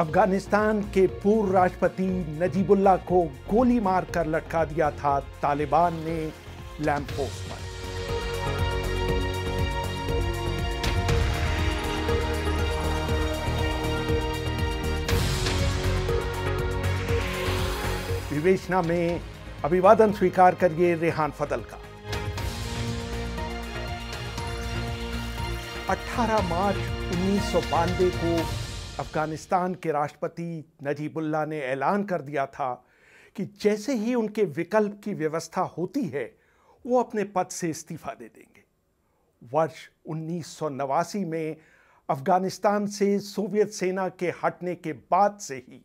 अफगानिस्तान के पूर्व राष्ट्रपति नजीबुल्ला को गोली मारकर लटका दिया था तालिबान ने लैंप पोस्ट पर विवेचना में अभिवादन स्वीकार करिए रेहान फदल का 18 मार्च उन्नीस को अफगानिस्तान के राष्ट्रपति नजीबुल्ला ने ऐलान कर दिया था कि जैसे ही उनके विकल्प की व्यवस्था होती है वो अपने पद से इस्तीफा दे देंगे वर्ष उन्नीस में अफगानिस्तान से सोवियत सेना के हटने के बाद से ही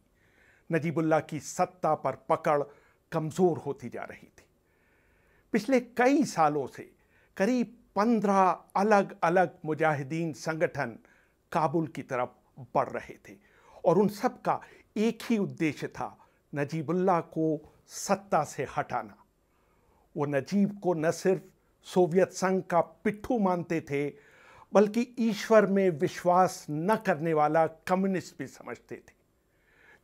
नजीबुल्ला की सत्ता पर पकड़ कमज़ोर होती जा रही थी पिछले कई सालों से करीब पंद्रह अलग अलग मुजाहिदीन संगठन काबुल की तरफ बढ़ रहे थे और उन सब का एक ही उद्देश्य था नजीबुल्ला को सत्ता से हटाना वो नजीब को न सिर्फ सोवियत संघ का पिट्ठू मानते थे बल्कि ईश्वर में विश्वास न करने वाला कम्युनिस्ट भी समझते थे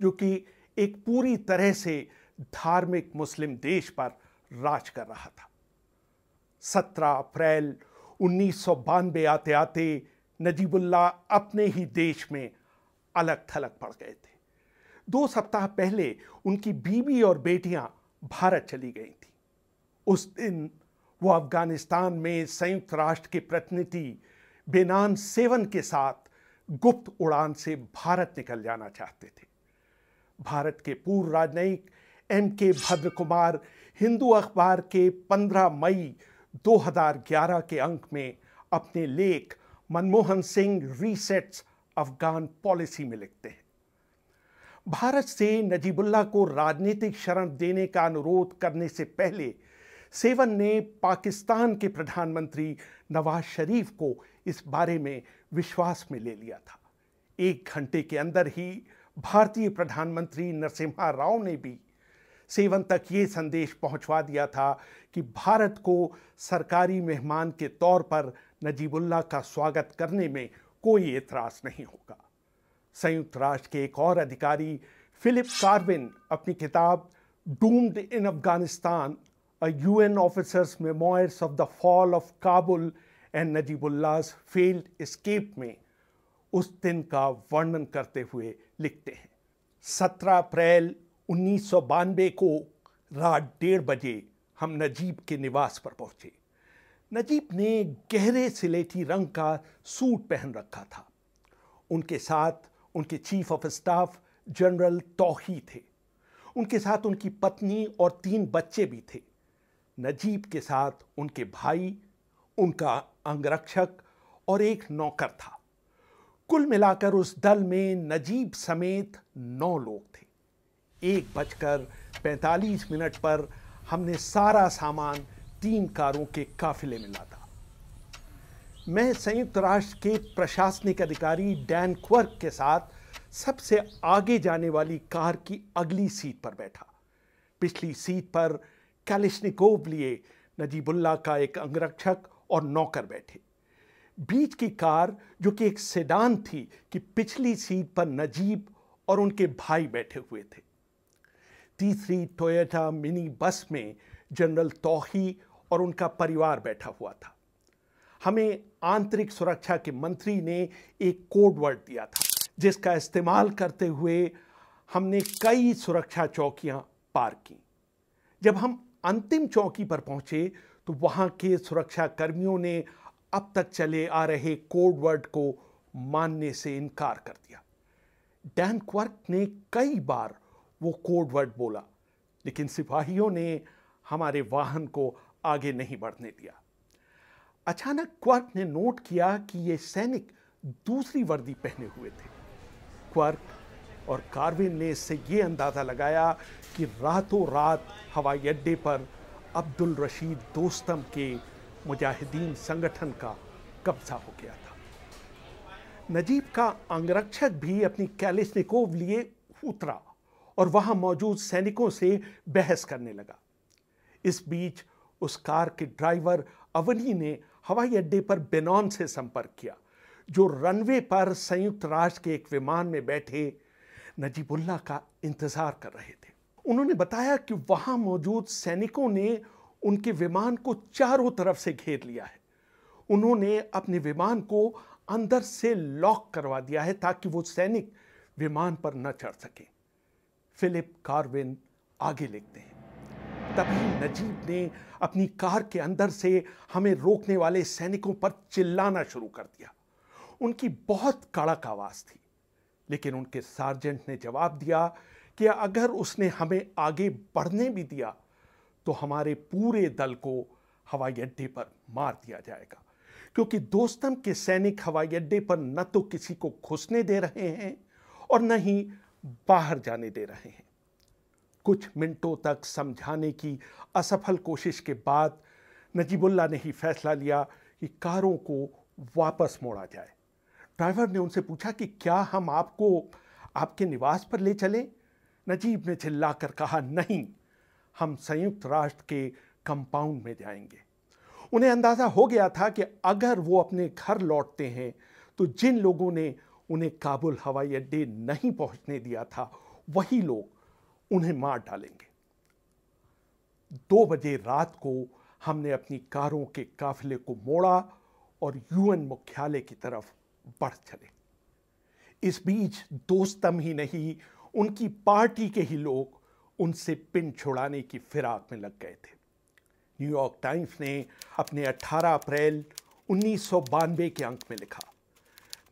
जो कि एक पूरी तरह से धार्मिक मुस्लिम देश पर राज कर रहा था सत्रह अप्रैल उन्नीस आते आते नजीबुल्ला अपने ही देश में अलग थलग पड़ गए थे दो सप्ताह पहले उनकी बीवी और बेटियां भारत चली गई थी उस दिन वो अफगानिस्तान में संयुक्त राष्ट्र के प्रतिनिधि बेनान सेवन के साथ गुप्त उड़ान से भारत निकल जाना चाहते थे भारत के पूर्व राजनयिक एम के भद्र कुमार हिंदू अखबार के 15 मई 2011 के अंक में अपने लेख Manmohan Singh resets Afghan policy में लिखते हैं भारत से नजीबुल्ला को राजनीतिक शरण देने का अनुरोध करने से पहले सेवन ने पाकिस्तान के प्रधानमंत्री नवाज शरीफ को इस बारे में विश्वास में ले लिया था एक घंटे के अंदर ही भारतीय प्रधानमंत्री नरसिम्हा राव ने भी सेवन तक ये संदेश पहुंचवा दिया था कि भारत को सरकारी मेहमान के तौर पर नजीबुल्ला का स्वागत करने में कोई एतराज़ नहीं होगा संयुक्त राष्ट्र के एक और अधिकारी फिलिप कार्विन अपनी किताब doomed in Afghanistan a UN officer's memoirs of the fall of Kabul and Najibullah's failed escape में उस दिन का वर्णन करते हुए लिखते हैं 17 अप्रैल उन्नीस को रात डेढ़ बजे हम नजीब के निवास पर पहुंचे नजीब ने गहरे सिलेटी रंग का सूट पहन रखा था उनके साथ उनके चीफ ऑफ स्टाफ जनरल तोही थे उनके साथ उनकी पत्नी और तीन बच्चे भी थे नजीब के साथ उनके भाई उनका अंगरक्षक और एक नौकर था कुल मिलाकर उस दल में नजीब समेत नौ लोग थे एक बजकर पैंतालीस मिनट पर हमने सारा सामान तीन कारों के काफिले में लादा मैं संयुक्त राष्ट्र के प्रशासनिक अधिकारी डैन क्वर्क के साथ सबसे आगे जाने वाली कार की अगली सीट पर बैठा पिछली सीट पर कैलिशनिकोव लिए नजीबुल्ला का एक अंगरक्षक और नौकर बैठे बीच की कार जो कि एक सेडान थी कि पिछली सीट पर नजीब और उनके भाई बैठे हुए थे तीसरी टोयोटा मिनी बस में जनरल तोही और उनका परिवार बैठा हुआ था हमें आंतरिक सुरक्षा के मंत्री ने एक कोड वर्ड दिया था जिसका इस्तेमाल करते हुए हमने कई सुरक्षा चौकियां पार की जब हम अंतिम चौकी पर पहुंचे तो वहां के सुरक्षा कर्मियों ने अब तक चले आ रहे कोड वर्ड को मानने से इनकार कर दिया डैन क्वर्क ने कई बार वो कोड वर्ड बोला लेकिन सिपाहियों ने हमारे वाहन को आगे नहीं बढ़ने दिया अचानक क्वर्क ने नोट किया कि ये सैनिक दूसरी वर्दी पहने हुए थे क्वर्क और कार्विन ने इससे ये अंदाज़ा लगाया कि रातों रात हवाई अड्डे पर अब्दुल रशीद दोस्तम के मुजाहिदीन संगठन का कब्जा हो गया था नजीब का अंगरक्षक भी अपनी कैलिशनिकोव लिए उतरा और वहां मौजूद सैनिकों से बहस करने लगा इस बीच उस कार के ड्राइवर अवनी ने हवाई अड्डे पर बेनॉन से संपर्क किया जो रनवे पर संयुक्त राष्ट्र के एक विमान में बैठे नजीबुल्ला का इंतजार कर रहे थे उन्होंने बताया कि वहां मौजूद सैनिकों ने उनके विमान को चारों तरफ से घेर लिया है उन्होंने अपने विमान को अंदर से लॉक करवा दिया है ताकि वो सैनिक विमान पर न चढ़ सके फिलिप कार्विन आगे लिखते हैं तभी नजीब ने अपनी कार के अंदर से हमें रोकने वाले सैनिकों पर चिल्लाना शुरू कर दिया उनकी बहुत कड़क आवाज़ थी लेकिन उनके सार्जेंट ने जवाब दिया कि अगर उसने हमें आगे बढ़ने भी दिया तो हमारे पूरे दल को हवाई अड्डे पर मार दिया जाएगा क्योंकि दोस्तम के सैनिक हवाई अड्डे पर न तो किसी को घुसने दे रहे हैं और न ही बाहर जाने दे रहे हैं कुछ मिनटों तक समझाने की असफल कोशिश के बाद नजीबुल्ला ने ही फैसला लिया कि कारों को वापस मोड़ा जाए ड्राइवर ने उनसे पूछा कि क्या हम आपको आपके निवास पर ले चलें नजीब ने चिल्लाकर कहा नहीं हम संयुक्त राष्ट्र के कंपाउंड में जाएंगे उन्हें अंदाज़ा हो गया था कि अगर वो अपने घर लौटते हैं तो जिन लोगों ने उन्हें काबुल हवाई अड्डे नहीं पहुंचने दिया था वही लोग उन्हें मार डालेंगे दो बजे रात को हमने अपनी कारों के काफिले को मोड़ा और यूएन मुख्यालय की तरफ बढ़ चले इस बीच दोस्तम ही नहीं उनकी पार्टी के ही लोग उनसे पिन छुड़ाने की फिराक में लग गए थे न्यूयॉर्क टाइम्स ने अपने 18 अप्रैल उन्नीस के अंक में लिखा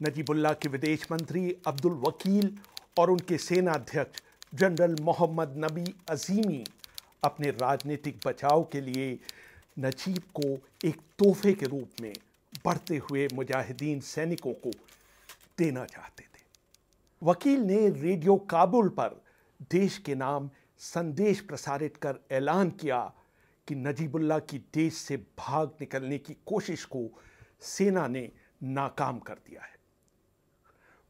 नजीबुल्ला के विदेश मंत्री अब्दुल वकील और उनके सेनाध्यक्ष जनरल मोहम्मद नबी अजीमी अपने राजनीतिक बचाव के लिए नजीब को एक तोहफे के रूप में बढ़ते हुए मुजाहिदीन सैनिकों को देना चाहते थे वकील ने रेडियो काबुल पर देश के नाम संदेश प्रसारित कर ऐलान किया कि नजीबुल्ला की देश से भाग निकलने की कोशिश को सेना ने नाकाम कर दिया है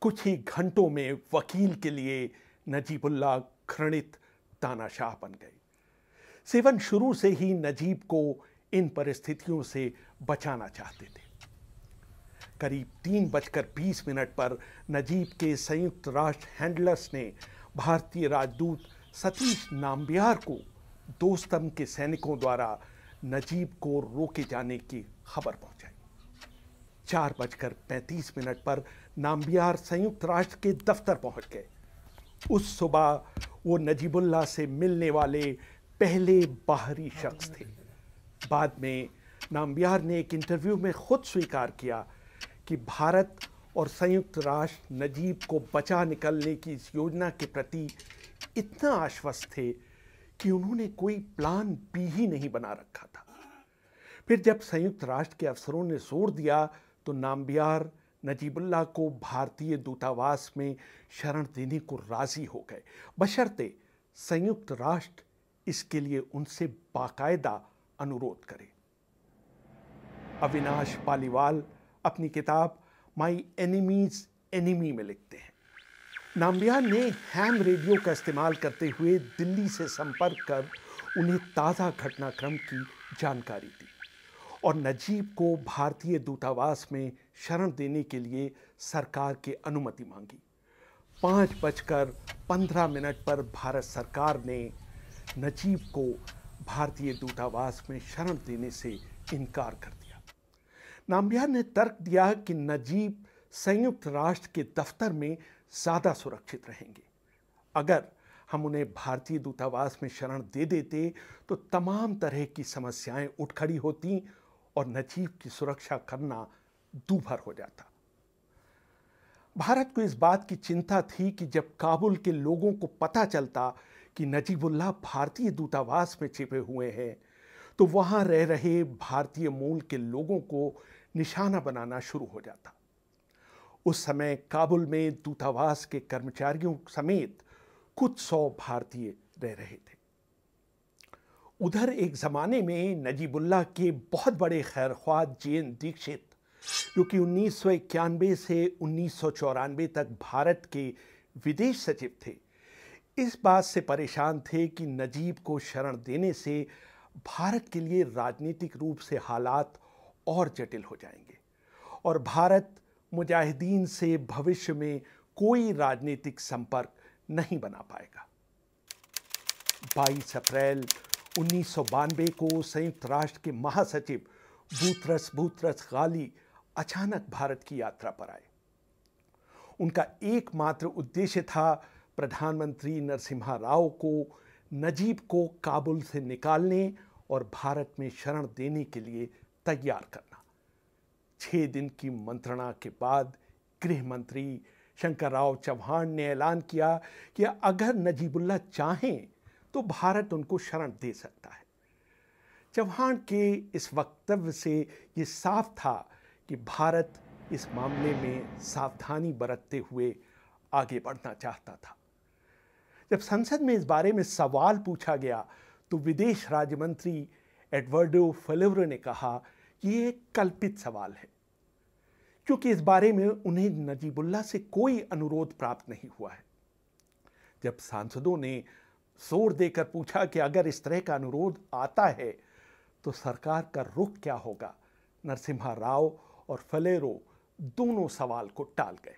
कुछ ही घंटों में वकील के लिए नजीबुल्ला घृणित तानाशाह बन गए सेवन शुरू से ही नजीब को इन परिस्थितियों से बचाना चाहते थे करीब तीन बजकर बीस मिनट पर नजीब के संयुक्त राष्ट्र हैंडलर्स ने भारतीय राजदूत सतीश नाम्बियार को दोस्तम के सैनिकों द्वारा नजीब को रोके जाने की खबर पहुंचाई चार बजकर पैंतीस मिनट पर नाम्बियार संयुक्त राष्ट्र के दफ्तर पहुंच गए उस सुबह वो नजीबुल्ला से मिलने वाले पहले बाहरी शख्स थे बाद में नामबिहार ने एक इंटरव्यू में खुद स्वीकार किया कि भारत और संयुक्त राष्ट्र नजीब को बचा निकलने की इस योजना के प्रति इतना आश्वस्त थे कि उन्होंने कोई प्लान बी ही नहीं बना रखा था फिर जब संयुक्त राष्ट्र के अफसरों ने जोर दिया तो नामबियार नजीबुल्ला को भारतीय दूतावास में शरण देने को राज़ी हो गए बशर्ते संयुक्त राष्ट्र इसके लिए उनसे बाकायदा अनुरोध करे अविनाश पालीवाल अपनी किताब माई एनिमीज एनिमी में लिखते हैं नाम्बिया ने हैम रेडियो का इस्तेमाल करते हुए दिल्ली से संपर्क कर उन्हें ताज़ा घटनाक्रम की जानकारी दी और नजीब को भारतीय दूतावास में शरण देने के लिए सरकार की अनुमति मांगी पाँच बजकर पंद्रह मिनट पर भारत सरकार ने नजीब को भारतीय दूतावास में शरण देने से इनकार कर दिया नाम्बिया ने तर्क दिया कि नजीब संयुक्त राष्ट्र के दफ्तर में ज़्यादा सुरक्षित रहेंगे अगर हम उन्हें भारतीय दूतावास में शरण दे देते तो तमाम तरह की समस्याएं उठ खड़ी होती और नजीब की सुरक्षा करना दूभर हो जाता भारत को इस बात की चिंता थी कि जब काबुल के लोगों को पता चलता कि नजीबुल्लाह भारतीय दूतावास में छिपे हुए हैं तो वहां रह रहे भारतीय मूल के लोगों को निशाना बनाना शुरू हो जाता उस समय काबुल में दूतावास के कर्मचारियों समेत कुछ सौ भारतीय रह रहे थे उधर एक ज़माने में नजीबुल्लाह के बहुत बड़े खैर जे जैन दीक्षित क्योंकि उन्नीस सौ से उन्नीस सौ चौरानबे तक भारत के विदेश सचिव थे इस बात से परेशान थे कि नजीब को शरण देने से भारत के लिए राजनीतिक रूप से हालात और जटिल हो जाएंगे और भारत मुजाहिदीन से भविष्य में कोई राजनीतिक संपर्क नहीं बना पाएगा 22 अप्रैल उन्नीस को संयुक्त राष्ट्र के महासचिव बूथरस बूथरस गाली अचानक भारत की यात्रा पर आए उनका एकमात्र उद्देश्य था प्रधानमंत्री नरसिम्हा राव को नजीब को काबुल से निकालने और भारत में शरण देने के लिए तैयार करना छह दिन की मंत्रणा के बाद गृह मंत्री शंकर राव चौहान ने ऐलान किया कि अगर नजीबुल्ला चाहें तो भारत उनको शरण दे सकता है चौहान के इस वक्तव्य से ये साफ था कि भारत इस मामले में सावधानी बरतते हुए आगे बढ़ना चाहता था जब संसद में इस बारे में सवाल पूछा गया तो विदेश राज्य मंत्री एडवर्डो फलेवर ने कहा कि यह एक कल्पित सवाल है क्योंकि इस बारे में उन्हें नजीबुल्ला से कोई अनुरोध प्राप्त नहीं हुआ है जब सांसदों ने जोर देकर पूछा कि अगर इस तरह का अनुरोध आता है तो सरकार का रुख क्या होगा नरसिम्हा राव और फलेरो दोनों सवाल को टाल गए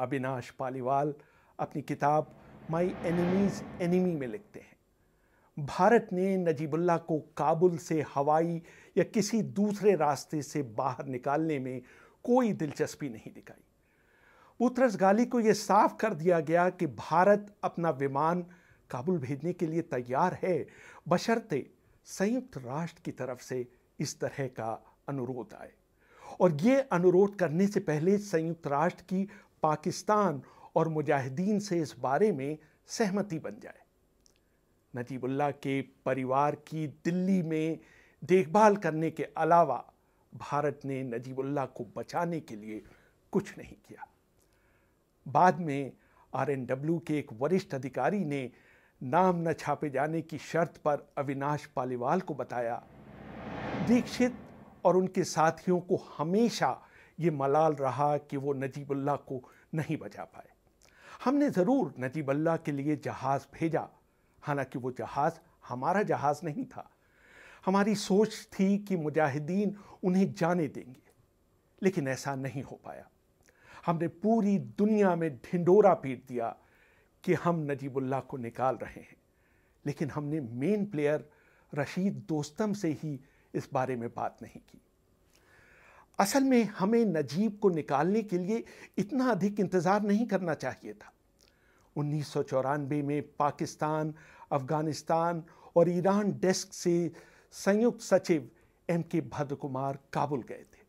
अविनाश पालीवाल अपनी किताब माई एनिमीज एनिमी में लिखते हैं भारत ने नजीबुल्ला को काबुल से हवाई या किसी दूसरे रास्ते से बाहर निकालने में कोई दिलचस्पी नहीं दिखाई उतरस गाली को यह साफ कर दिया गया कि भारत अपना विमान काबुल भेजने के लिए तैयार है बशर्ते संयुक्त राष्ट्र की तरफ से इस तरह का अनुरोध आए और ये अनुरोध करने से पहले संयुक्त राष्ट्र की पाकिस्तान और मुजाहिदीन से इस बारे में सहमति बन जाए नजीबुल्ला के परिवार की दिल्ली में देखभाल करने के अलावा भारत ने नजीबुल्ला को बचाने के लिए कुछ नहीं किया बाद में आरएनडब्ल्यू के एक वरिष्ठ अधिकारी ने नाम न छापे जाने की शर्त पर अविनाश पालीवाल को बताया दीक्षित और उनके साथियों को हमेशा ये मलाल रहा कि वो नजीबुल्ला को नहीं बचा पाए हमने ज़रूर नजीबुल्ला के लिए जहाज़ भेजा हालांकि वो जहाज़ हमारा जहाज़ नहीं था हमारी सोच थी कि मुजाहिदीन उन्हें जाने देंगे लेकिन ऐसा नहीं हो पाया हमने पूरी दुनिया में ढिंडोरा पीट दिया कि हम नजीबुल्ला को निकाल रहे हैं लेकिन हमने मेन प्लेयर रशीद दोस्तम से ही इस बारे में बात नहीं की असल में हमें नजीब को निकालने के लिए इतना अधिक इंतज़ार नहीं करना चाहिए था उन्नीस में पाकिस्तान अफ़गानिस्तान और ईरान डेस्क से संयुक्त सचिव एम के भद्र कुमार काबुल गए थे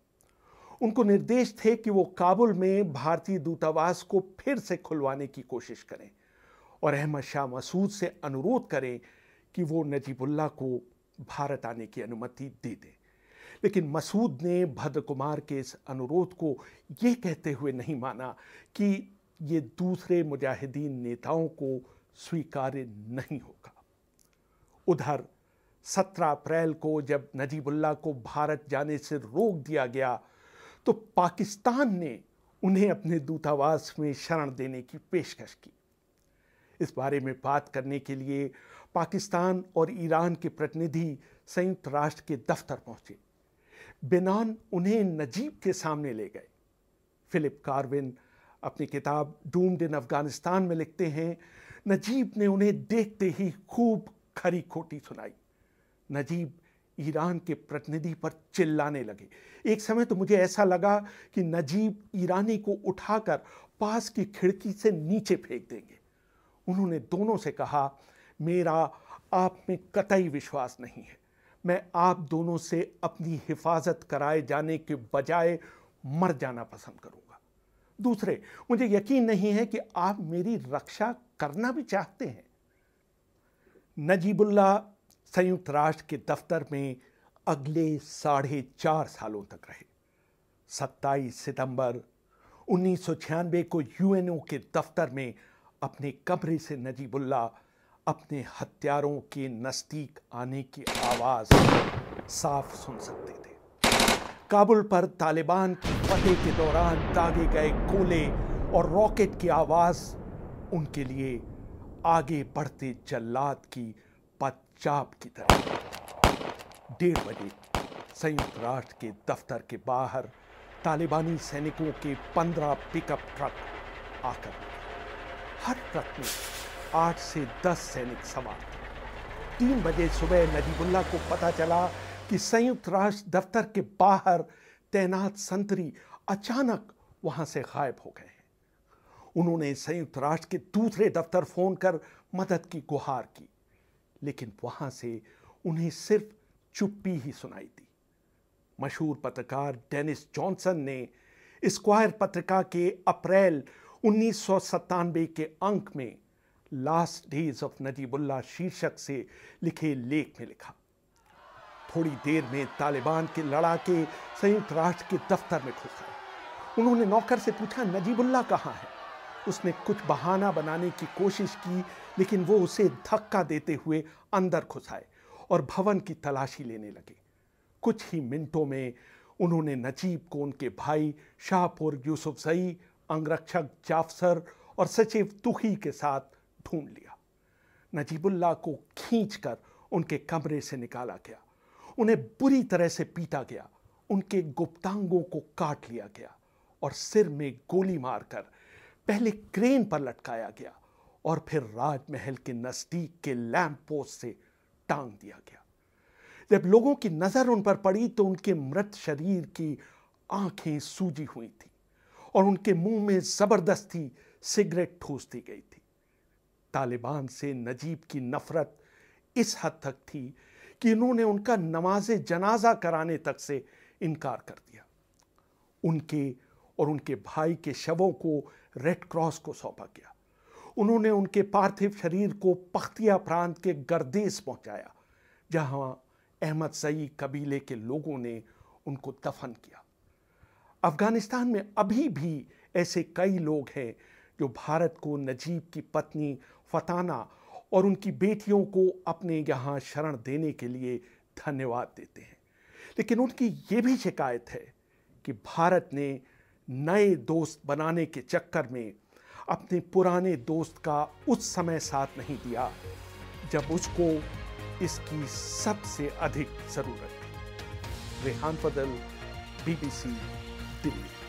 उनको निर्देश थे कि वो काबुल में भारतीय दूतावास को फिर से खुलवाने की कोशिश करें और अहमद शाह मसूद से अनुरोध करें कि वो नजीबुल्ला को भारत आने की अनुमति दे दे लेकिन मसूद ने भद्र कुमार के इस अनुरोध को ये कहते हुए नहीं माना कि ये दूसरे मुजाहिदीन नेताओं को स्वीकार्य नहीं होगा उधर 17 अप्रैल को जब नजीबुल्ला को भारत जाने से रोक दिया गया तो पाकिस्तान ने उन्हें अपने दूतावास में शरण देने की पेशकश की इस बारे में बात करने के लिए पाकिस्तान और ईरान के प्रतिनिधि संयुक्त राष्ट्र के दफ्तर पहुंचे बेनान उन्हें नजीब के सामने ले गए फिलिप कार्विन अपनी किताब डूम्ड इन अफगानिस्तान में लिखते हैं नजीब ने उन्हें देखते ही खूब खरी खोटी सुनाई नजीब ईरान के प्रतिनिधि पर चिल्लाने लगे एक समय तो मुझे ऐसा लगा कि नजीब ईरानी को उठाकर पास की खिड़की से नीचे फेंक देंगे उन्होंने दोनों से कहा मेरा आप में कतई विश्वास नहीं है मैं आप दोनों से अपनी हिफाजत कराए जाने के बजाय मर जाना पसंद करूंगा दूसरे मुझे यकीन नहीं है कि आप मेरी रक्षा करना भी चाहते हैं नजीबुल्ला संयुक्त राष्ट्र के दफ्तर में अगले साढ़े चार सालों तक रहे 27 सितंबर उन्नीस को यूएनओ के दफ्तर में अपने कमरे से नजीबुल्ला अपने हथियारों के नज़दीक आने की आवाज़ साफ सुन सकते थे काबुल पर तालिबान की फतेह के दौरान दागे गए गोले और रॉकेट की आवाज़ उनके लिए आगे बढ़ते जल्लाद की पच्चाप की तरह डेढ़ बजे संयुक्त राष्ट्र के दफ्तर के बाहर तालिबानी सैनिकों के पंद्रह पिकअप ट्रक आकर हर ट्रक में आठ से दस सैनिक सवार तीन बजे सुबह नजीबुल्ला को पता चला कि संयुक्त राष्ट्र दफ्तर के बाहर तैनात संतरी अचानक वहां से गायब हो गए उन्होंने संयुक्त राष्ट्र के दूसरे दफ्तर फ़ोन कर मदद की गुहार की लेकिन वहां से उन्हें सिर्फ चुप्पी ही सुनाई दी मशहूर पत्रकार डेनिस जॉनसन ने स्क्वायर पत्रिका के अप्रैल उन्नीस के अंक में लास्ट डेज ऑफ नजीबुल्ला शीर्षक से लिखे लेख में लिखा थोड़ी देर में तालिबान के लड़ाके संयुक्त राष्ट्र के दफ्तर में घुस गए उन्होंने नौकर से पूछा नजीबुल्ला कहाँ है उसने कुछ बहाना बनाने की कोशिश की लेकिन वो उसे धक्का देते हुए अंदर घुस आए और भवन की तलाशी लेने लगे कुछ ही मिनटों में उन्होंने नजीब को उनके भाई शाहपुर यूसुफ सई अंगरक्षक जाफसर और सचिव तुखी के साथ ढूंढ लिया नजीबुल्ला को खींचकर उनके कमरे से निकाला गया उन्हें बुरी तरह से पीटा गया उनके गुप्तांगों को काट लिया गया और सिर में गोली मारकर पहले क्रेन पर लटकाया गया और फिर राजमहल के नज़दीक के लैंप पोस्ट से टांग दिया गया जब लोगों की नज़र उन पर पड़ी तो उनके मृत शरीर की आंखें सूजी हुई थी और उनके मुंह में ज़बरदस्ती सिगरेट ठूस दी गई थी तालिबान से नजीब की नफ़रत इस हद तक थी कि इन्होंने उनका नमाज जनाजा कराने तक से इनकार कर दिया उनके और उनके भाई के शवों को रेड क्रॉस को सौंपा गया उन्होंने उनके पार्थिव शरीर को पख्तिया प्रांत के गर्देस पहुंचाया जहां अहमद सई कबीले के लोगों ने उनको दफन किया अफ़गानिस्तान में अभी भी ऐसे कई लोग हैं जो भारत को नजीब की पत्नी फताना और उनकी बेटियों को अपने यहाँ शरण देने के लिए धन्यवाद देते हैं लेकिन उनकी ये भी शिकायत है कि भारत ने नए दोस्त बनाने के चक्कर में अपने पुराने दोस्त का उस समय साथ नहीं दिया जब उसको इसकी सबसे अधिक ज़रूरत थी रेहान फदल बीबीसी दिल्ली